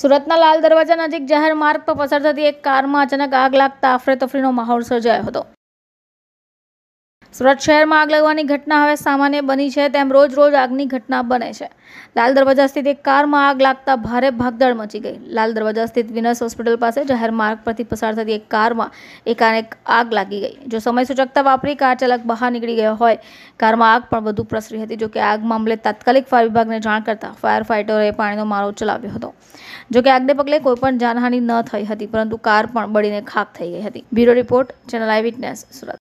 સુરતના લાલ દરવાજા નજીક જાહેર માર્ગ પર પસાર થતી એક કારમાં અચાનક આગ લાગતા અફરેતફરીનો માહોલ સર્જાયો હતો સુરત શહેરમાં આગ લાગવાની ઘટના હવે સામાન્ય બની છે તેમ રોજ રોજ આગની ઘટના બને છે લાલ દરવાજા સ્થિત એક કારમાં આગ લાગતા ભારે ભાગદોડ મચી ગઈ લાલ દરવાજા સ્થિત વિનસ હોસ્પિટલ પાસે જાહેર માર્ગ પરથી પસાર થતી એક કારમાં એકાનેક આગ લાગી ગઈ જો સમય સૂચકતા વાપરી કાર ચાલક બહાર નીકળી ગયો હોય કારમાં આગ પણ વધુ પ્રસરી હતી જોકે આગ મામલે તાત્કાલિક ફાયર વિભાગને જાણ કરતા ફાયર ફાઇટરોએ પાણીનો મારો ચલાવ્યો હતો જોકે આગને પગલે કોઈપણ જાનહાનિ ન થઈ હતી પરંતુ કાર પણ બળીને ખાખ થઈ ગઈ હતી bureau report channel eye witness Surat